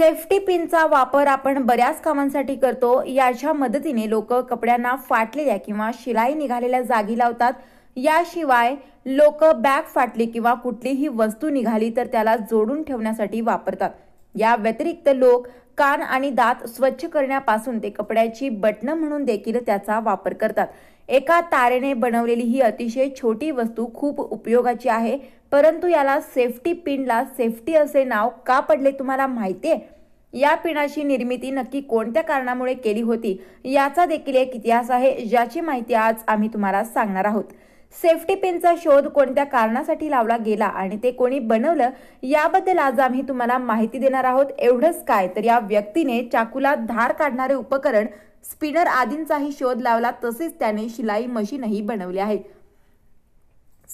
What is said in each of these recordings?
safety पिनचा वापर आपण बऱ्याच कामांसाठी करतो याच्या मदतीने लोक कपड्यांना फाटलेल्या किंवा शिलाई निघालेल्या जागी लावतात याशिवाय लोक बॅग फाटली किंवा कुठलीही वस्तू निघाली तर त्याला जोडून ठेवण्यासाठी वापरतात या व्यतिरिक्त लोक कान आणि दात स्वच्छ करण्यापासून ते कपड्याची बटणं म्हणून देखील त्याचा वापर करतात एका तारेने बनवलेली ही अतिशय छोटी वस्तू खूप उपयोगाची आहे परंतु याला सेफ्टी पिनला सेफ्टी असे नाव का पडले तुम्हाला माहिती आहे या पिणाची निर्मिती नक्की कोणत्या कारणामुळे केली होती याचा देखील एक इतिहास आहे ज्याची माहिती आज आम्ही तुम्हाला सांगणार आहोत सेफ्टी पिनचा शोध कोणत्या कारणासाठी लावला गेला आणि ते कोणी बनवलं याबद्दल आज आम्ही तुम्हाला माहिती देणार आहोत एवढंच काय तर या व्यक्तीने चाकूला धार काढणारे उपकरण स्पिनर आदींचाही शोध लावला तसेच त्याने शिलाई मशीनही बनवली आहे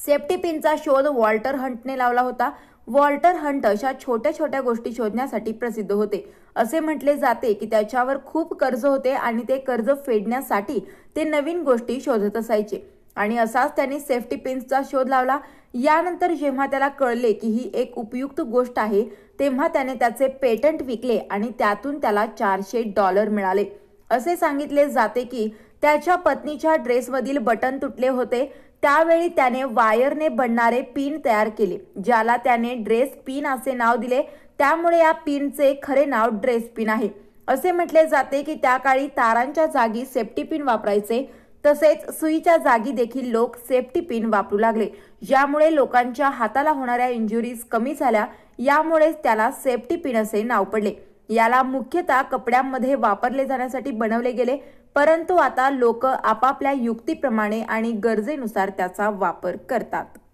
सेफ्टी पिनचा शोध वॉल्टर हंटने लावला होता वॉल्टर हंट अशा छोट्या छोट्या गोष्टी शोधण्यासाठी प्रसिद्ध होते असे म्हटले जाते की त्याच्यावर खूप कर्ज होते आणि ते कर्ज फेडण्यासाठी ते नवीन गोष्टी शोधत असायचे आणि असाच त्यांनी सेफ्टी पिन्सचा शोध लावला यानंतर जेव्हा त्याला कळले की ही एक उपयुक्त गोष्ट आहे तेव्हा त्याने त्याचे पेटंट विकले आणि त्यातून त्याला चारशे डॉलर मिळाले असे सांगितले जाते की त्याच्या पत्नीच्या ड्रेसमधील बटन तुटले होते त्यावेळी त्याने वायरने बनणारे पिन तयार केले ज्याला त्याने ड्रेस पिन असे नाव दिले त्यामुळे या पिनचे खरे नाव ड्रेस पिन आहे असे म्हटले जाते की त्या काळी तारांच्या जागी सेफ्टी पिन वापरायचे तसेच सुईच्या जागी देखील लोक सेफ्टी पिन वापरू लागले ज्यामुळे लोकांच्या हाताला होणाऱ्या इंजुरीज कमी झाल्या यामुळेच त्याला सेफ्टी पिन असे नाव पडले याला मुख्यतः कपड्यांमध्ये वापरले जाण्यासाठी बनवले गेले परंतु आता लोक आपापल्या युक्तीप्रमाणे आणि गरजेनुसार त्याचा वापर करतात